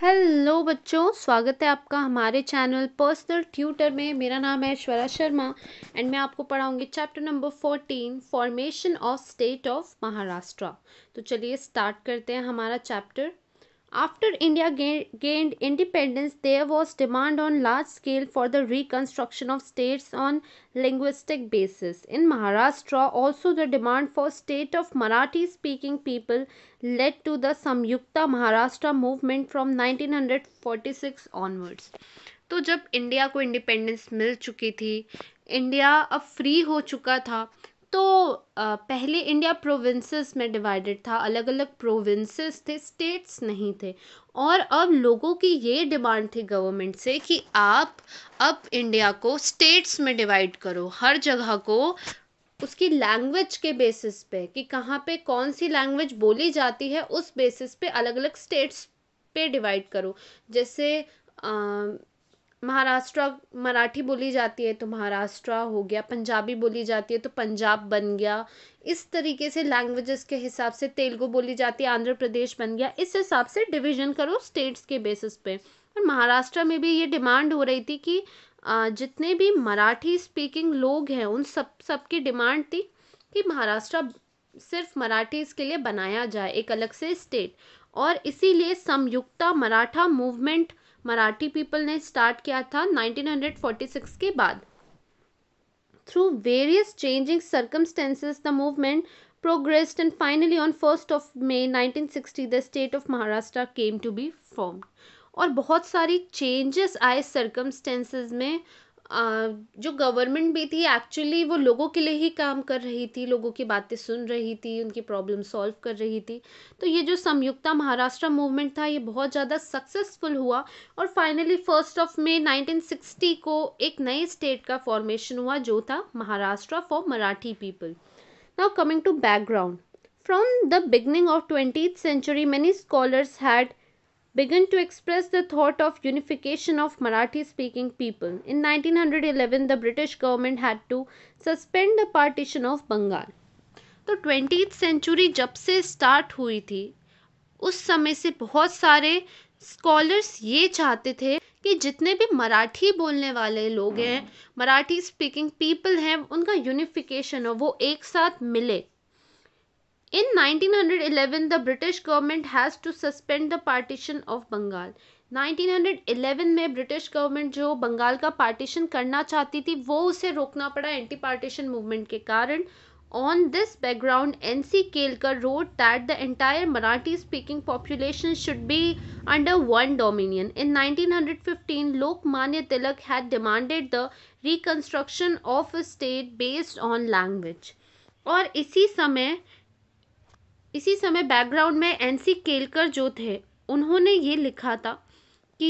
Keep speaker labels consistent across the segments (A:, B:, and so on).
A: Hello बच्चों स्वागत है आपका हमारे चैनल पर्सनल ट्यूटर में मेरा नाम है ऐश्वर्या शर्मा एंड मैं आपको पढ़ाऊंगी chapter number fourteen formation of state of Maharashtra तो चलिए स्टार्ट करते हैं हमारा chapter After India gain, gained independence, there was demand on large scale for the reconstruction of states on linguistic basis. In Maharashtra, also the demand for state of Marathi-speaking people led to the Samyukta Maharashtra movement from 1946 onwards. तो जब India को independence मिल चुकी थी India अब free हो चुका था तो पहले इंडिया प्रोविंसेस में डिवाइडेड था अलग अलग प्रोविंसेस थे स्टेट्स नहीं थे और अब लोगों की ये डिमांड थी गवर्नमेंट से कि आप अब इंडिया को स्टेट्स में डिवाइड करो हर जगह को उसकी लैंग्वेज के बेसिस पे कि कहाँ पे कौन सी लैंग्वेज बोली जाती है उस बेसिस पे अलग अलग स्टेट्स पे डिवाइड करो जैसे आ, महाराष्ट्र मराठी बोली जाती है तो महाराष्ट्र हो गया पंजाबी बोली जाती है तो पंजाब बन गया इस तरीके से लैंग्वेजेस के हिसाब से तेलुगु बोली जाती है आंध्र प्रदेश बन गया इस हिसाब से डिवीजन करो स्टेट्स के बेसिस पे और महाराष्ट्र में भी ये डिमांड हो रही थी कि जितने भी मराठी स्पीकिंग लोग हैं उन सब सबकी डिमांड थी कि महाराष्ट्र सिर्फ मराठीज के लिए बनाया जाए एक अलग से स्टेट और इसीलिए समयुक्ता मराठा मूवमेंट मराठी पीपल ने स्टार्ट किया था 1946 के बाद through various changing circumstances the movement progressed and finally on 1st of May 1960 the state of Maharashtra came to be formed और बहुत सारी changes आए circumstances में जो गवर्नमेंट भी थी एक्चुअली वो लोगों के लिए ही काम कर रही थी लोगों की बातें सुन रही थी उनकी प्रॉब्लम सॉल्व कर रही थी तो ये जो संयुक्ता महाराष्ट्र मूवमेंट था ये बहुत ज़्यादा सक्सेसफुल हुआ और फाइनली फर्स्ट ऑफ मे 1960 को एक नए स्टेट का फॉर्मेशन हुआ जो था Maharashtra for Marathi people now coming to background from the beginning of twenty century many scholars had began to express the thought of unification of Marathi speaking people. In 1911, the British government had to suspend the partition of bengal तो twenty century जब से start हुई थी उस समय से बहुत सारे स्कॉलर्स ये चाहते थे कि जितने भी मराठी बोलने वाले लोग हैं मराठी स्पीकिंग पीपल हैं उनका यूनिफिकेशन हो वो एक साथ मिले In 1911, the British government has to suspend the partition of Bengal. 1911 में ब्रिटिश गवर्नमेंट जो बंगाल का पार्टीशन करना चाहती थी वो उसे रोकना पड़ा एंटी पार्टीशन मूवमेंट के कारण on this background N C Kelkar wrote that the entire Marathi speaking population should be under one dominion in nineteen hundred fifteen Lokmanya Tilak had demanded the reconstruction of a state based on language और इसी समय इसी समय background में N C Kelkar जो थे उन्होंने ये लिखा था कि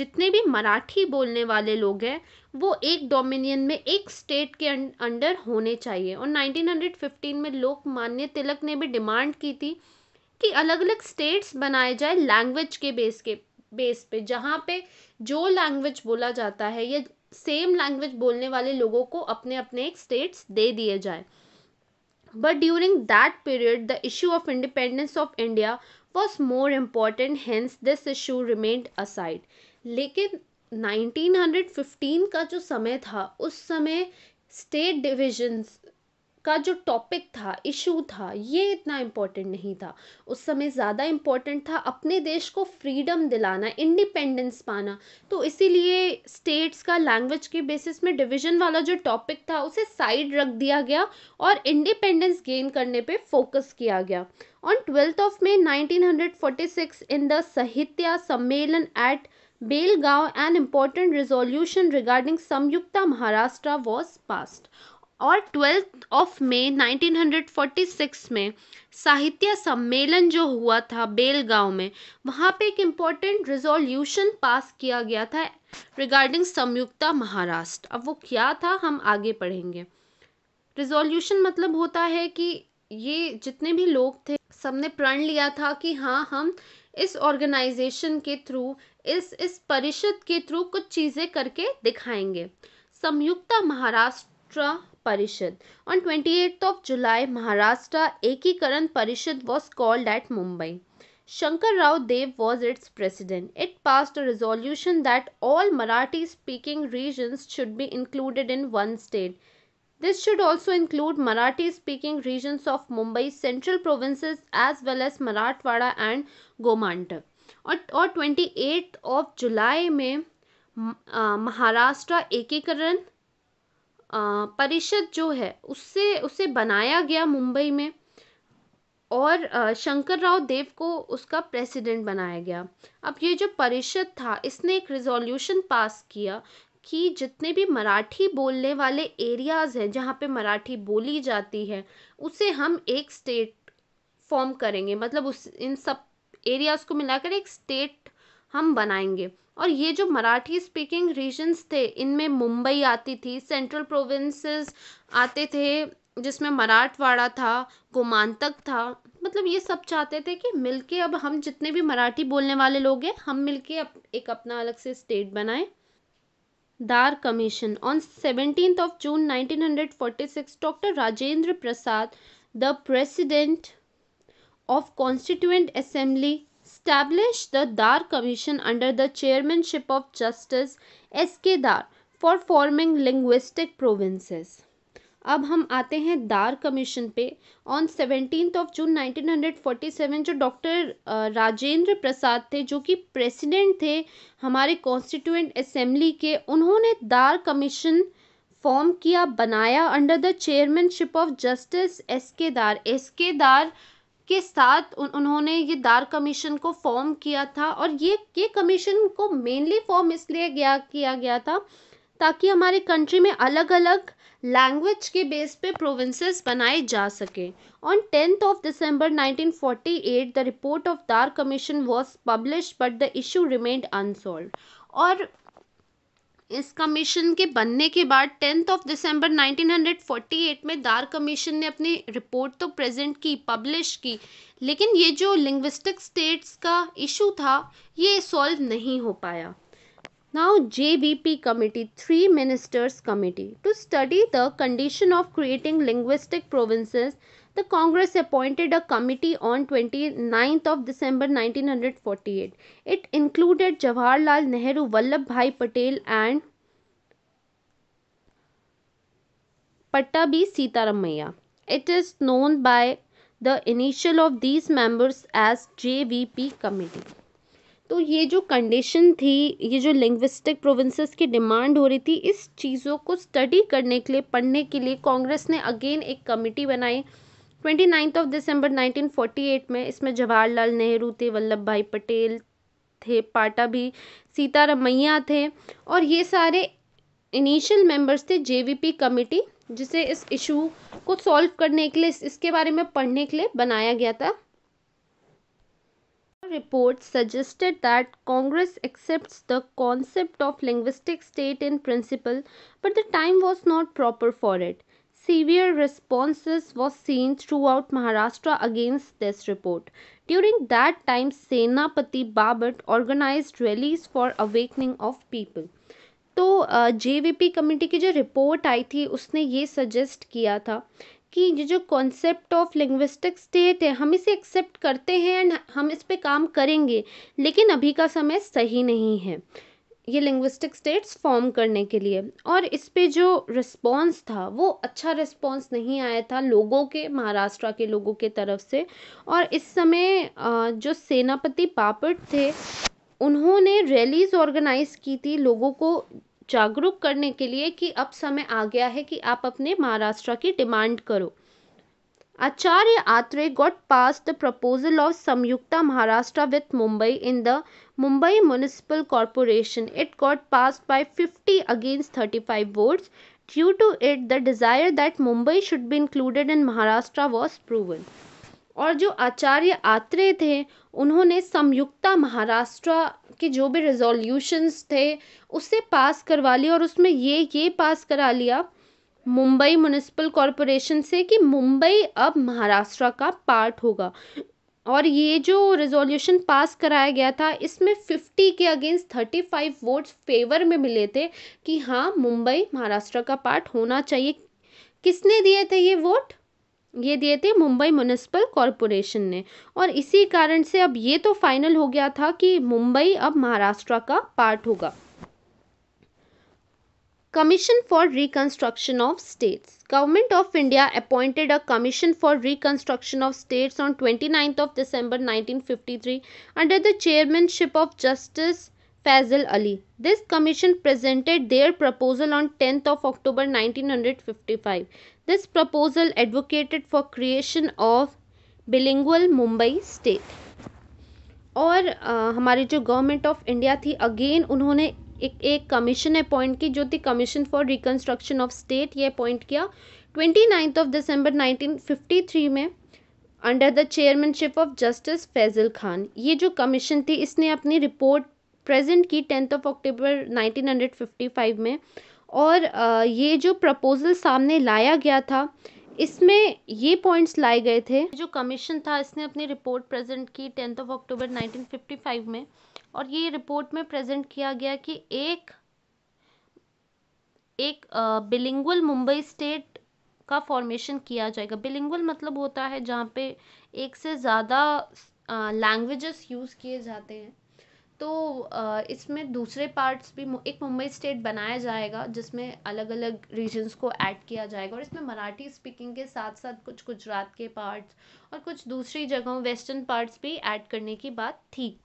A: जितने भी मराठी बोलने वाले लोग हैं वो एक डोमिनियन में एक स्टेट के अंडर होने चाहिए और 1915 में लोकमान्य तिलक ने भी डिमांड की थी कि अलग अलग स्टेट्स बनाए जाए लैंग्वेज के बेस के बेस पे जहाँ पे जो लैंग्वेज बोला जाता है या सेम लैंग्वेज बोलने वाले लोगों को अपने अपने एक स्टेट्स दे दिए जाए But during that period, the issue of independence of India was more important, hence this issue remained aside. lekin 1915 ka jo samay tha us samay state divisions का जो टॉपिक था इशू था ये इतना इम्पोर्टेंट नहीं था उस समय ज़्यादा इम्पोर्टेंट था अपने देश को फ्रीडम दिलाना इंडिपेंडेंस पाना तो इसीलिए स्टेट्स का लैंग्वेज के बेसिस में डिवीजन वाला जो टॉपिक था उसे साइड रख दिया गया और इंडिपेंडेंस गेन करने पे फोकस किया गया on twelfth of May nineteen in the Sahitya Sammelan at Belgaum an important resolution regarding Samyukta Maharashtra was passed और ट्वेल्थ ऑफ मे 1946 में साहित्य सम्मेलन जो हुआ था बेलगांव में वहाँ पे एक इम्पॉर्टेंट रिजोल्यूशन पास किया गया था रिगार्डिंग संयुक्ता महाराष्ट्र अब वो क्या था हम आगे पढ़ेंगे रिजोल्यूशन मतलब होता है कि ये जितने भी लोग थे सबने प्रण लिया था कि हाँ हम इस ऑर्गेनाइजेशन के थ्रू इस इस परिषद के थ्रू कुछ चीज़ें करके दिखाएंगे Samyukta Maharashtra Parishad on twenty eight of July Maharashtra Ekikaran Parishad was called at Mumbai Shankar Rao Deo was its president it pass the resolution that all Marathi speaking regions should be included in one state this should also include Marathi speaking regions of Mumbai central province as well as Marathwada and Gomantak और twenty eight of जुलाई में महाराष्ट्र एकीकरण परिषद जो है उससे उसे बनाया गया मुंबई में और शंकर राव देव को उसका प्रेसिडेंट बनाया गया अब ये जो परिषद था इसने एक रिजोल्यूशन पास किया कि जितने भी मराठी बोलने वाले एरियाज़ हैं जहाँ पे मराठी बोली जाती है उसे हम एक स्टेट फॉर्म करेंगे मतलब उस इन सब एरियाज़ को मिलाकर एक स्टेट हम बनाएंगे और ये जो मराठी स्पीकिंग रीजन्स थे इनमें मुंबई आती थी सेंट्रल प्रोविंसेस आते थे जिसमें मराठवाड़ा था गोमांतक था मतलब ये सब चाहते थे कि मिलके अब हम जितने भी मराठी बोलने वाले लोग हैं हम मिलके अप, एक अपना अलग से स्टेट बनाएं Dar commission on seventeen of June 1946 doctor Rajendra Prasad the president of constituent assembly establish the Dar Commission under the chairmanship of Justice S K Dar for forming linguistic provinces. अब हम आते हैं दार कमीशन पे ऑन सेवनटीन ऑफ जून 1947 जो doctor Rajendra प्रसाद थे जो कि प्रेसिडेंट थे हमारे कॉन्स्टिट्यूंट असेंबली के उन्होंने दार कमीशन फॉर्म किया बनाया under the chairmanship of justice S K Dar S K दार के साथ उन, उन्होंने ये दार कमीशन को फॉर्म किया था और ये ये कमीशन को मेनली फॉर्म इसलिए गया किया गया था ताकि हमारे कंट्री में अलग अलग लैंग्वेज के बेस पे प्रोविंसेस बनाए जा सके on tenth of December 1948 the report of Dar commission was publish but the issue remained unsolved और इस कमीशन के बनने के बाद टेंथ ऑफ दिसंबर 1948 में दार कमीशन ने अपनी रिपोर्ट तो प्रेजेंट की पब्लिश की लेकिन ये जो लिंग्विस्टिक स्टेट्स का इशू था ये सॉल्व नहीं हो पाया now J B P committee three ministers committee to study the condition of creating linguistic provinces the Congress appointed a committee on 29th of December 1948. It included Jawaharlal Nehru, Vallabhbhai Patel and Pattabi Sitaramayya. It is known by the initial of these members as JVP committee. तो ये जो condition थी ये जो linguistic provinces की demand हो रही थी इस चीज़ों को स्टडी करने के लिए पढ़ने के लिए कांग्रेस ने अगेन एक कमेटी बनाई ट्वेंटी नाइन्थ ऑफ दिसंबर 1948 में इसमें जवाहरलाल नेहरू थे वल्लभ भाई पटेल थे पाटा भी सीतारमैया थे और ये सारे इनिशियल मेंबर्स थे जेवीपी कमेटी जिसे इस इशू को सॉल्व करने के लिए इसके बारे में पढ़ने के लिए बनाया गया था report suggested that Congress accept the concept of linguistic state in principle but the time was not proper for it severe responses was seen throughout Maharashtra against this report. During that time, Senapati Babat organized rallies for awakening of people. तो JVP committee की जो report आई थी उसने ये suggest किया था कि ये जो कॉन्सेप्ट ऑफ लिंग्विस्टिक स्टेट है हम इसे एक्सेप्ट करते हैं एंड हम इस पे काम करेंगे लेकिन अभी का समय सही नहीं है ये लिंग्विस्टिक स्टेट्स फॉर्म करने के लिए और इस पे जो रिस्पॉन्स था वो अच्छा रिस्पॉन्स नहीं आया था लोगों के महाराष्ट्र के लोगों के तरफ से और इस समय जो सेनापति पापट थे उन्होंने रैलीज ऑर्गेनाइज की थी लोगों को जागरूक करने के लिए कि अब समय आ गया है कि आप अपने महाराष्ट्र की डिमांड करो Acharya Atre got pass the proposal of Samyukta Maharashtra with Mumbai in the Mumbai municipal corporation it got pass by fifty against thirty five votes due to it the desire that Mumbai should be included in Maharashtra was proven और जो आचार्य आत्रे थे उन्होंने संयुक्ता महाराष्ट्र के जो भी resolutions थे उसे पास करवा लिया और उसमें ये ये पास करा लिया मुंबई म्यूनसिपल कॉरपोरेशन से कि मुंबई अब महाराष्ट्र का पार्ट होगा और ये जो रेजोल्यूशन पास कराया गया था इसमें 50 के अगेंस्ट 35 वोट्स फेवर में मिले थे कि हाँ मुंबई महाराष्ट्र का पार्ट होना चाहिए किसने दिए थे ये वोट ये दिए थे मुंबई म्यूनिसिपल कॉरपोरेशन ने और इसी कारण से अब ये तो फाइनल हो गया था कि मुंबई अब महाराष्ट्र का पार्ट होगा Commission for Reconstruction of States. Government of India appointed a Commission for Reconstruction of States on 29th of December 1953 under the chairmanship of Justice Fazil Ali. This commission presented their proposal on 10th of October 1955. This proposal advocated for creation of bilingual Mumbai state. और आ, हमारी जो government of India थी again उन्होंने एक एक commission appoint की जो थी commission for reconstruction of state ये अपॉइंट किया twenty ninth of December nineteen fifty three में under the chairmanship of justice Faizal Khan ये जो कमीशन थी इसने अपनी रिपोर्ट प्रेजेंट की tenth of October nineteen hundred fifty five में और ये जो प्रपोजल सामने लाया गया था इसमें ये पॉइंट्स लाए गए थे जो कमीशन था इसने अपनी रिपोर्ट प्रेजेंट की tenth of October nineteen fifty five में और ये रिपोर्ट में प्रेजेंट किया गया कि एक एक बिलिंगुअल मुंबई स्टेट का फॉर्मेशन किया जाएगा बिलिंगुअल मतलब होता है जहाँ पे एक से ज़्यादा लैंग्वेजेस यूज़ किए जाते हैं तो इसमें दूसरे पार्ट्स भी एक मुंबई स्टेट बनाया जाएगा जिसमें अलग अलग रीजन्स को ऐड किया जाएगा और इसमें मराठी स्पीकिंग के साथ साथ कुछ गुजरात के पार्ट्स और कुछ दूसरी जगहों वेस्टर्न पार्ट्स भी ऐड करने की बात थी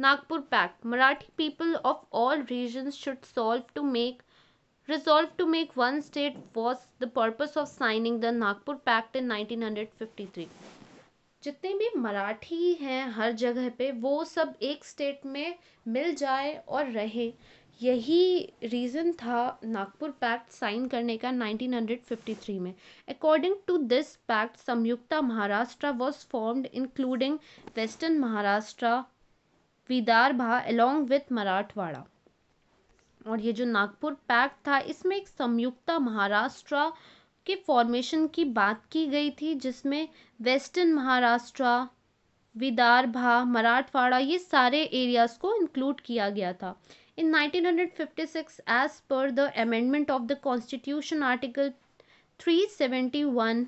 A: Nagpur Pact. Marathi people of all regions should solve to make resolve to make one state was the purpose of signing the Nagpur Pact in 1953. जितने भी मराठी हैं हर जगह पे वो सब एक स्टेट में मिल जाए और रहे यही रीज़न था नागपुर पैक्ट साइन करने का 1953 में according to this pact Samyukta Maharashtra was formed including western Maharashtra Vidarbha along with Marathwada और ये जो नागपुर पैक्ट था इसमें एक संयुक्ता महाराष्ट्र के फॉर्मेशन की बात की गई थी जिसमें वेस्टर्न महाराष्ट्र विदारभा मराठवाड़ा ये सारे एरियाज को इंक्लूड किया गया था in 1956 as per the amendment of the constitution article 371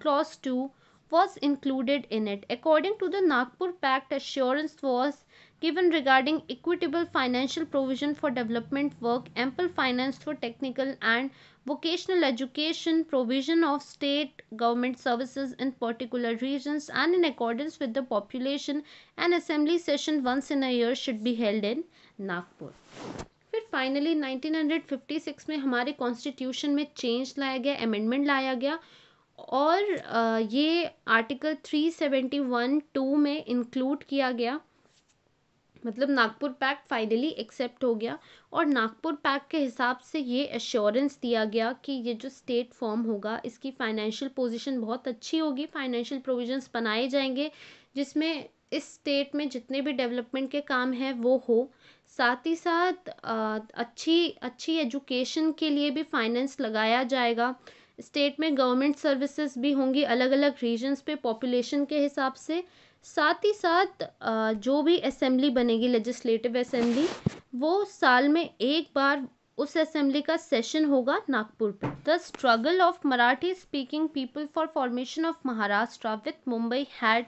A: clause two was included in it. According to the Nagpur Pact, assurance was given regarding equitable financial provision for development work, ample finance for technical and vocational education, provision of state government services in particular regions, and in accordance with the population, an assembly session once in a year should be held in Nagpur. फिर finally 1956 में हमारे constitution में change लाया गया amendment लाया गया और ये आर्टिकल 371 टू में इंक्लूड किया गया मतलब नागपुर पैक्ट फाइनली एक्सेप्ट हो गया और नागपुर पैक्ट के हिसाब से ये एश्योरेंस दिया गया कि ये जो स्टेट फॉर्म होगा इसकी फाइनेंशियल पोजीशन बहुत अच्छी होगी फाइनेंशियल प्रोविजंस बनाए जाएंगे जिसमें इस स्टेट में जितने भी डेवलपमेंट के काम हैं वो हो साथ ही साथ अच्छी अच्छी एजुकेशन के लिए भी फाइनेंस लगाया जाएगा स्टेट में गवर्नमेंट सर्विसेज भी होंगी अलग अलग रीजन्स पे पॉपुलेशन के हिसाब से साथ ही साथ जो भी असेंबली बनेगी लेजिस्लेटिव असेंबली वो साल में एक बार उस असेंबली का सेशन होगा नागपुर पे the struggle of Marathi speaking people for formation of Maharashtra with Mumbai had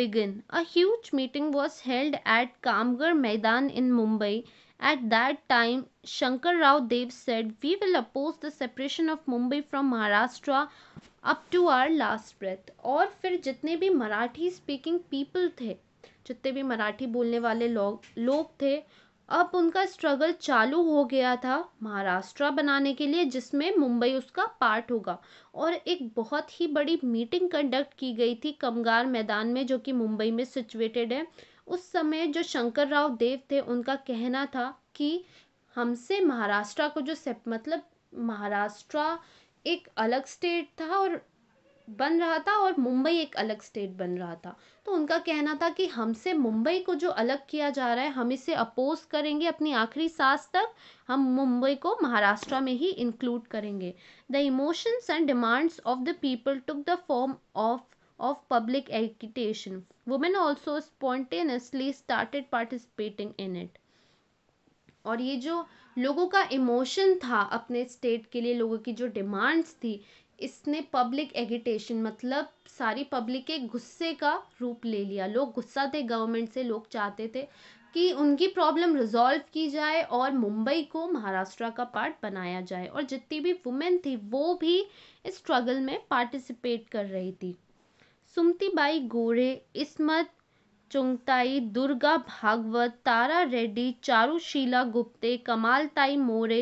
A: begin a huge meeting was held at Kamgarh Maidan in Mumbai At that time, Shankar Rao Dev said, We will oppose the separation of Mumbai from Maharashtra up to our last breath. और फिर जितने भी Marathi speaking people थे जितने भी मराठी बोलने वाले लोग लोग थे अब उनका स्ट्रगल चालू हो गया था महाराष्ट्र बनाने के लिए जिसमें मुंबई उसका पार्ट होगा और एक बहुत ही बड़ी मीटिंग कंडक्ट की गई थी कमगार मैदान में जो कि मुंबई में सिचुएटेड है उस समय जो शंकर राव देव थे उनका कहना था कि हमसे महाराष्ट्र को जो सेप मतलब महाराष्ट्र एक अलग स्टेट था और बन रहा था और मुंबई एक अलग स्टेट बन रहा था तो उनका कहना था कि हमसे मुंबई को जो अलग किया जा रहा है हम इसे अपोज करेंगे अपनी आखिरी सांस तक हम मुंबई को महाराष्ट्र में ही इंक्लूड करेंगे the emotions and demands of the people took the form of of public agitation. Women also spontaneously started participating in it. और ये जो लोगों का इमोशन था अपने स्टेट के लिए लोगों की जो डिमांड्स थी इसने पब्लिक एगिटेशन मतलब सारी पब्लिक के गुस्से का रूप ले लिया लोग गुस्सा थे गवर्नमेंट से लोग चाहते थे कि उनकी प्रॉब्लम रिजॉल्व की जाए और मुंबई को महाराष्ट्र का पार्ट बनाया जाए और जितनी भी वुमेन थी वो भी इस स्ट्रगल में पार्टिसिपेट कर रही थी Sumatibai Gore Ismat Chughtai Durga Bhagwat Tara Reddy Charushila Gupte Kamaltai More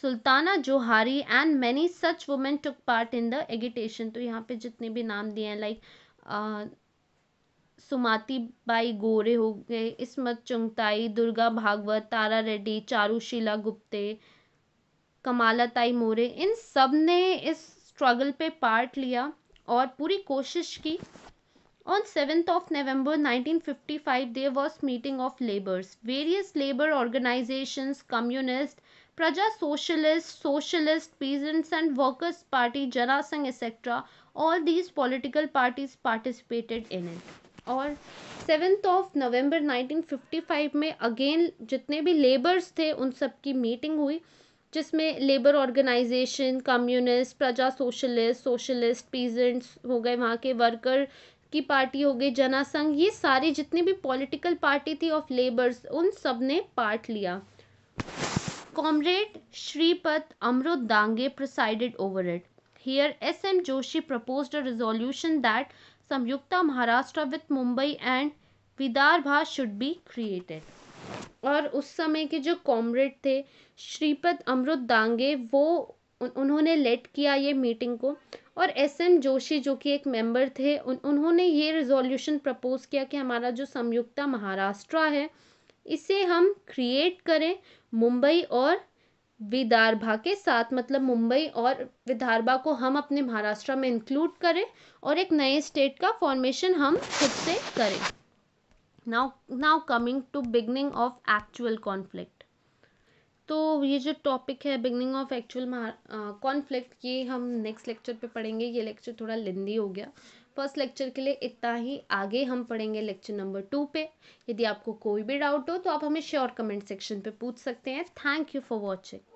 A: Sultana Johari and many such women took part in the agitation तो यहाँ पे जितने भी नाम दिए हैं लाइक सुमाती बाई गोरे हो गए इसमत चुंगताई दुर्गा भागवत तारा रेड्डी चारुशीला गुप्ते कमालाताई मोरे इन सब ने इस स्ट्रगल पे पार्ट लिया और पूरी कोशिश की on seventh of November 1955 there was meeting of labours various labour organisations communist Praja socialist socialist peasants and workers party Jana Sangh etcetera all these political parties participated in it और सेवेंथ ऑफ नवंबर 1955 में again जितने भी labours थे उन सब की meeting हुई जिसमें labour organisation communist Praja socialist socialist peasants हो गए वहाँ के वर्कर की पार्टी हो गई जनासंघ ये सारी जितनी भी पॉलिटिकल पार्टी थी ऑफ लेबर्स उन सब ने पार्ट लिया comrade Shripat Amrit Dange presided over it S M Joshi propose a resolution that Samyukta Maharashtra with Mumbai and Vidarbha should be created और उस समय के जो कॉमरेड थे श्रीपद अमृत दांगे वो उन्होंने लेट किया ये मीटिंग को और एस एम जोशी जो कि एक मेंबर थे उन उन्होंने ये रिजोल्यूशन प्रपोज किया कि हमारा जो संयुक्ता महाराष्ट्र है इसे हम क्रिएट करें मुंबई और विदारभा के साथ मतलब मुंबई और विदारभा को हम अपने महाराष्ट्र में इंक्लूड करें और एक नए स्टेट का फॉर्मेशन हम खुद से करें now now coming to beginning of actual conflict तो ये जो टॉपिक है बिगनिंग ऑफ एक्चुअल कॉन्फ्लिक्ट ये हम नेक्स्ट लेक्चर पे पढ़ेंगे ये लेक्चर थोड़ा लेंदी हो गया फर्स्ट लेक्चर के लिए इतना ही आगे हम पढ़ेंगे लेक्चर नंबर टू पे यदि आपको कोई भी डाउट हो तो आप हमें श्योर कमेंट सेक्शन पे पूछ सकते हैं थैंक यू फॉर वॉचिंग